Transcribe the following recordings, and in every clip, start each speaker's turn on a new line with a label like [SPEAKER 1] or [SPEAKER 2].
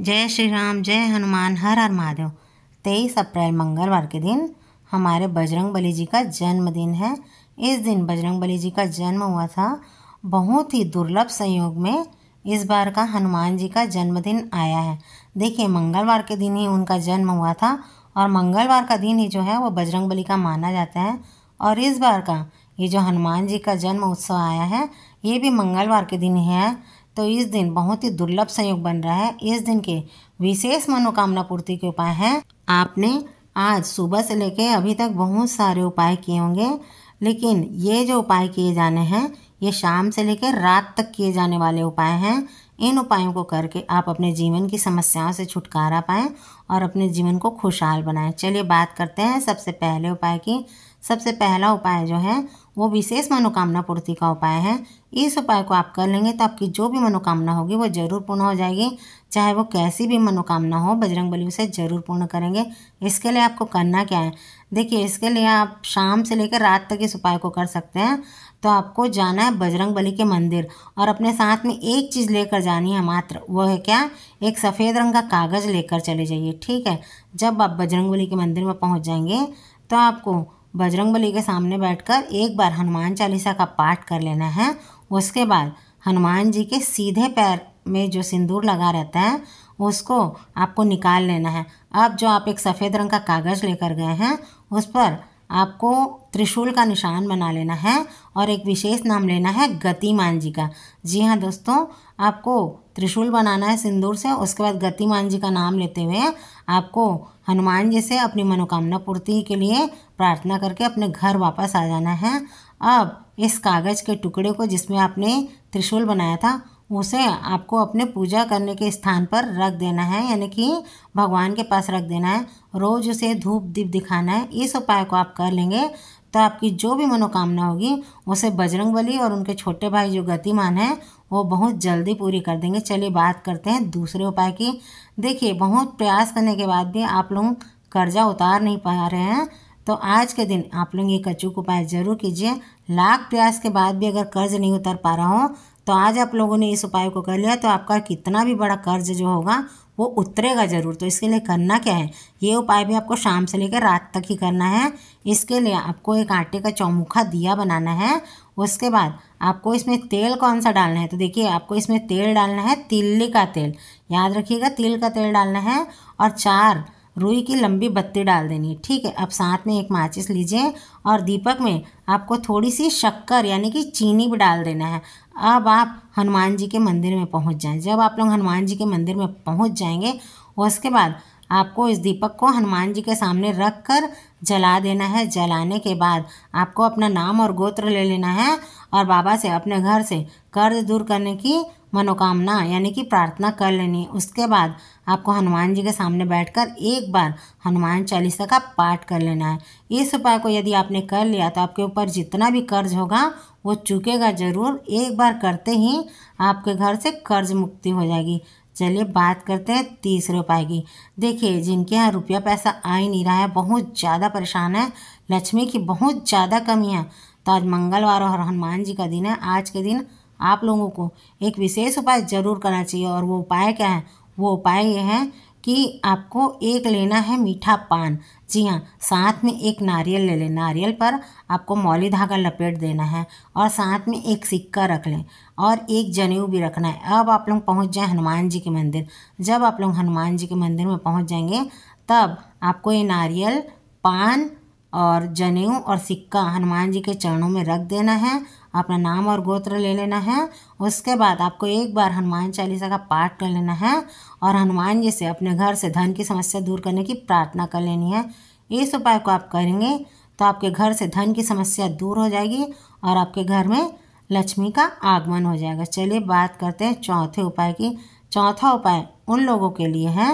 [SPEAKER 1] जय श्री राम जय हनुमान हर हर महादेव तेईस अप्रैल मंगलवार के दिन हमारे बजरंग बली जी का जन्मदिन है इस दिन बजरंग बली जी का जन्म हुआ था बहुत ही दुर्लभ संयोग में इस बार का हनुमान जी का जन्मदिन आया है देखिए मंगलवार के दिन ही उनका जन्म हुआ था और मंगलवार का दिन ही जो है वो बजरंग बली का माना जाता है और इस बार का ये जो हनुमान जी का जन्म उत्सव आया है ये भी मंगलवार के दिन है तो इस दिन बहुत ही दुर्लभ संयोग बन रहा है इस दिन के विशेष मनोकामना पूर्ति के उपाय हैं आपने आज सुबह से लेके अभी तक बहुत सारे उपाय किए होंगे लेकिन ये जो उपाय किए जाने हैं ये शाम से लेकर रात तक किए जाने वाले उपाय हैं इन उपायों को करके आप अपने जीवन की समस्याओं से छुटकारा पाएँ और अपने जीवन को खुशहाल बनाएं चलिए बात करते हैं सबसे पहले उपाय की सबसे पहला उपाय जो है वो विशेष मनोकामना पूर्ति का उपाय है इस उपाय को आप कर लेंगे तो आपकी जो भी मनोकामना होगी वो जरूर पूर्ण हो जाएगी चाहे वो कैसी भी मनोकामना हो बजरंग बली उसे जरूर पूर्ण करेंगे इसके लिए आपको करना क्या है देखिए इसके लिए आप शाम से लेकर रात तक इस उपाय को कर सकते हैं तो आपको जाना है बजरंग बली के मंदिर और अपने साथ में एक चीज़ लेकर जानी है मात्र वो है क्या एक सफ़ेद रंग का कागज़ लेकर चले जाइए ठीक है जब आप बजरंग बली के मंदिर में पहुँच जाएंगे तो आपको बजरंगबली के सामने बैठकर एक बार हनुमान चालीसा का पाठ कर लेना है उसके बाद हनुमान जी के सीधे पैर में जो सिंदूर लगा रहता है उसको आपको निकाल लेना है अब जो आप एक सफ़ेद रंग का कागज़ लेकर गए हैं उस पर आपको त्रिशूल का निशान बना लेना है और एक विशेष नाम लेना है गतिमान जी का जी हाँ दोस्तों आपको त्रिशूल बनाना है सिंदूर से उसके बाद गतिमान जी का नाम लेते हुए आपको हनुमान जी से अपनी मनोकामना पूर्ति के लिए प्रार्थना करके अपने घर वापस आ जाना है अब इस कागज़ के टुकड़े को जिसमें आपने त्रिशूल बनाया था उसे आपको अपने पूजा करने के स्थान पर रख देना है यानी कि भगवान के पास रख देना है रोज़ उसे धूप दीप दिखाना है इस उपाय को आप कर लेंगे तो आपकी जो भी मनोकामना होगी उसे बजरंग बली और उनके छोटे भाई जो गतिमान हैं वो बहुत जल्दी पूरी कर देंगे चलिए बात करते हैं दूसरे उपाय की देखिए बहुत प्रयास करने के बाद भी आप लोग कर्जा उतार नहीं पा रहे हैं तो आज के दिन आप लोग ये कचूक उपाय ज़रूर कीजिए लाख प्रयास के बाद भी अगर कर्ज नहीं उतर पा रहा हो तो आज आप लोगों ने इस उपाय को कर लिया तो आपका कितना भी बड़ा कर्ज जो होगा वो उतरेगा ज़रूर तो इसके लिए करना क्या है ये उपाय भी आपको शाम से लेकर रात तक ही करना है इसके लिए आपको एक आटे का चौमुखा दिया बनाना है उसके बाद आपको इसमें तेल कौन सा डालना है तो देखिए आपको इसमें तेल डालना है तिल्ली का तेल याद रखिएगा तिल का तेल डालना है और चार रुई की लंबी बत्ती डाल देनी है ठीक है अब साथ में एक माचिस लीजिए और दीपक में आपको थोड़ी सी शक्कर यानी कि चीनी भी डाल देना है अब आप हनुमान जी के मंदिर में पहुंच जाएं जब आप लोग हनुमान जी के मंदिर में पहुंच जाएंगे उसके बाद आपको इस दीपक को हनुमान जी के सामने रख कर जला देना है जलाने के बाद आपको अपना नाम और गोत्र ले लेना है और बाबा से अपने घर से कर्ज दूर करने की मनोकामना यानी कि प्रार्थना कर लेनी उसके बाद आपको हनुमान जी के सामने बैठकर एक बार हनुमान चालीसा का पाठ कर लेना है इस उपाय को यदि आपने कर लिया तो आपके ऊपर जितना भी कर्ज होगा वो चूकेगा ज़रूर एक बार करते ही आपके घर से कर्ज मुक्ति हो जाएगी चलिए बात करते हैं तीसरे उपाय की देखिए जिनके यहाँ रुपया पैसा आ ही नहीं रहा है बहुत ज़्यादा परेशान है लक्ष्मी की बहुत ज़्यादा कमी है तो आज मंगलवार और हनुमान जी का दिन है आज के दिन आप लोगों को एक विशेष उपाय जरूर करना चाहिए और वो उपाय क्या है वो उपाय ये है कि आपको एक लेना है मीठा पान जी हाँ साथ में एक नारियल ले लें नारियल पर आपको मौली धागा लपेट देना है और साथ में एक सिक्का रख लें और एक जनेऊ भी रखना है अब आप लोग पहुंच जाएं हनुमान जी के मंदिर जब आप लोग हनुमान जी के मंदिर में पहुंच जाएंगे तब आपको ये नारियल पान और जनेऊ और सिक्का हनुमान जी के चरणों में रख देना है अपना नाम और गोत्र ले लेना है उसके बाद आपको एक बार हनुमान चालीसा का पाठ कर लेना है और हनुमान जी से अपने घर से धन की समस्या दूर करने की प्रार्थना कर लेनी है इस उपाय को आप करेंगे तो आपके घर से धन की समस्या दूर हो जाएगी और आपके घर में लक्ष्मी का आगमन हो जाएगा चलिए बात करते हैं चौथे उपाय की चौथा उपाय उन लोगों के लिए है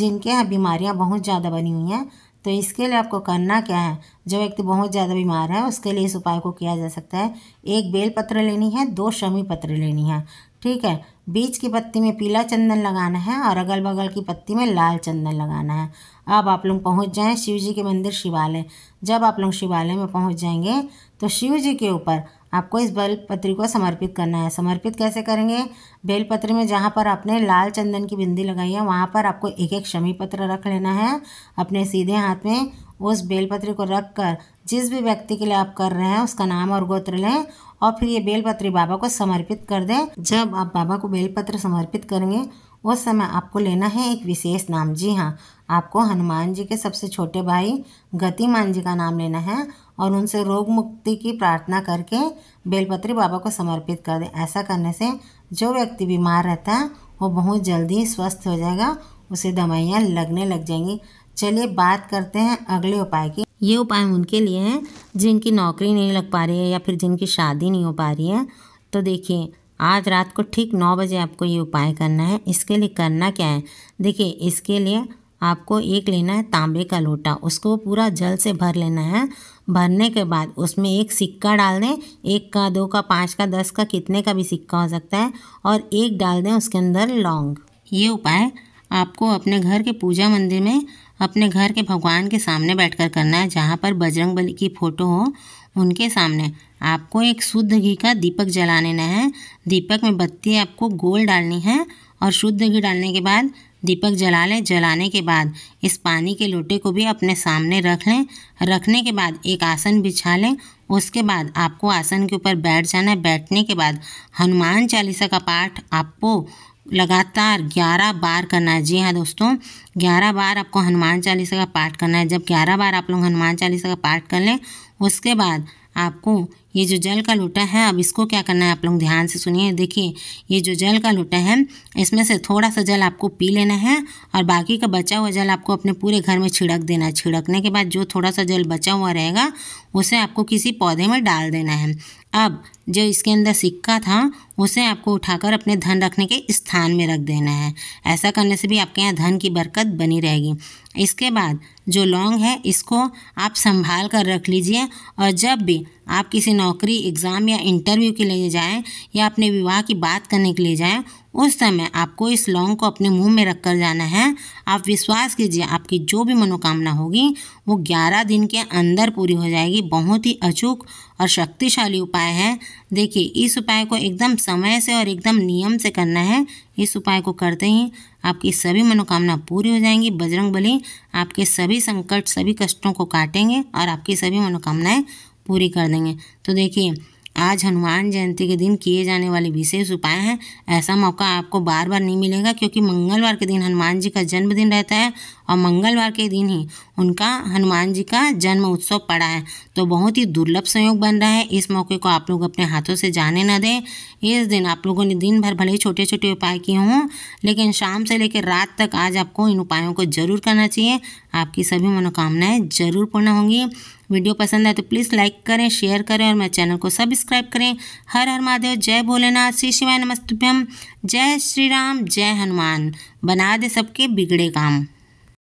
[SPEAKER 1] जिनके यहाँ बीमारियाँ बहुत ज़्यादा बनी हुई हैं तो इसके लिए आपको करना क्या है जो व्यक्ति बहुत ज़्यादा बीमार है उसके लिए इस उपाय को किया जा सकता है एक बेल पत्र लेनी है दो शमी पत्र लेनी है ठीक है बीच की पत्ती में पीला चंदन लगाना है और अगल बगल की पत्ती में लाल चंदन लगाना है अब आप लोग पहुंच जाएं शिव जी के मंदिर शिवालय जब आप लोग शिवालय में पहुंच जाएंगे तो शिव जी के ऊपर आपको इस बेलपत्री को समर्पित करना है समर्पित कैसे करेंगे बेलपत्र में जहाँ पर आपने लाल चंदन की बिंदी लगाई है वहाँ पर आपको एक एक शमी पत्र रख लेना है अपने सीधे हाथ में उस बेलपत्री को रख कर जिस भी व्यक्ति के लिए आप कर रहे हैं उसका नाम और गोत्र लें और फिर ये बेलपत्री बाबा को समर्पित कर दें जब आप बाबा को बेलपत्र समर्पित करेंगे उस समय आपको लेना है एक विशेष नाम जी हाँ आपको हनुमान जी के सबसे छोटे भाई गतिमान जी का नाम लेना है और उनसे रोग मुक्ति की प्रार्थना करके बेलपत्री बाबा को समर्पित कर दें ऐसा करने से जो व्यक्ति बीमार रहता है वो बहुत जल्दी स्वस्थ हो जाएगा उसे दवाइयाँ लगने लग जाएंगी चलिए बात करते हैं अगले उपाय की ये उपाय उनके लिए हैं जिनकी नौकरी नहीं लग पा रही है या फिर जिनकी शादी नहीं हो पा रही है तो देखिए आज रात को ठीक नौ बजे आपको ये उपाय करना है इसके लिए करना क्या है देखिए इसके लिए आपको एक लेना है तांबे का लोटा उसको पूरा जल से भर लेना है भरने के बाद उसमें एक सिक्का डाल दें एक का दो का पाँच का दस का कितने का भी सिक्का हो सकता है और एक डाल दें उसके अंदर लौंग ये उपाय आपको अपने घर के पूजा मंदिर में अपने घर के भगवान के सामने बैठकर करना है जहाँ पर बजरंग बली की फ़ोटो हो उनके सामने आपको एक शुद्ध घी का दीपक जला लेना है दीपक में बत्ती आपको गोल डालनी है और शुद्ध घी डालने के बाद दीपक जला लें जलाने के बाद इस पानी के लोटे को भी अपने सामने रख लें रखने के बाद एक आसन बिछा लें उसके बाद आपको आसन के ऊपर बैठ जाना है बैठने के बाद हनुमान चालीसा का पाठ आपको लगातार ग्यारह बार करना है जी हाँ दोस्तों ग्यारह बार आपको हनुमान चालीसा का पाठ करना है जब ग्यारह बार आप लोग हनुमान चालीसा का पाठ कर लें उसके बाद आपको ये जो जल का लोटा है अब इसको क्या करना है आप लोग ध्यान से सुनिए देखिए ये जो जल का लोटा है इसमें से थोड़ा सा जल आपको पी लेना है और बाकी का बचा हुआ जल आपको अपने पूरे घर में छिड़क देना है छिड़कने के बाद जो थोड़ा सा जल बचा हुआ रहेगा उसे आपको किसी पौधे में डाल देना है अब जो इसके अंदर सिक्का था उसे आपको उठाकर अपने धन रखने के स्थान में रख देना है ऐसा करने से भी आपके यहाँ धन की बरकत बनी रहेगी इसके बाद जो लौंग है इसको आप संभाल कर रख लीजिए और जब भी आप किसी नौकरी एग्ज़ाम या इंटरव्यू के लिए जाएं या अपने विवाह की बात करने के लिए जाएं उस समय आपको इस लौंग को अपने मुंह में रखकर जाना है आप विश्वास कीजिए आपकी जो भी मनोकामना होगी वो ग्यारह दिन के अंदर पूरी हो जाएगी बहुत ही अचूक और शक्तिशाली उपाय है देखिए इस उपाय को एकदम समय से और एकदम नियम से करना है इस उपाय को करते ही आपकी सभी मनोकामना पूरी हो जाएंगी बजरंग बली आपके सभी संकट सभी कष्टों को काटेंगे और आपकी सभी मनोकामनाएँ पूरी कर देंगे तो देखिए आज हनुमान जयंती के दिन किए जाने वाले विशेष उपाय हैं ऐसा मौका आपको बार बार नहीं मिलेगा क्योंकि मंगलवार के दिन हनुमान जी का जन्मदिन रहता है और मंगलवार के दिन ही उनका हनुमान जी का जन्म उत्सव पड़ा है तो बहुत ही दुर्लभ संयोग बन रहा है इस मौके को आप लोग अपने हाथों से जाने ना दें इस दिन आप लोगों ने दिन भर भले छोटे छोटे उपाय किए हों लेकिन शाम से लेकर रात तक आज आपको इन उपायों को जरूर करना चाहिए आपकी सभी मनोकामनाएं जरूर पूर्ण होंगी वीडियो पसंद आए तो प्लीज़ लाइक करें शेयर करें और मेरे चैनल को सब्सक्राइब करें हर हर महादेव जय भोलेनाथ श्री शिवाय नमस्तभ्यम जय श्री राम जय हनुमान बना दे सबके बिगड़े काम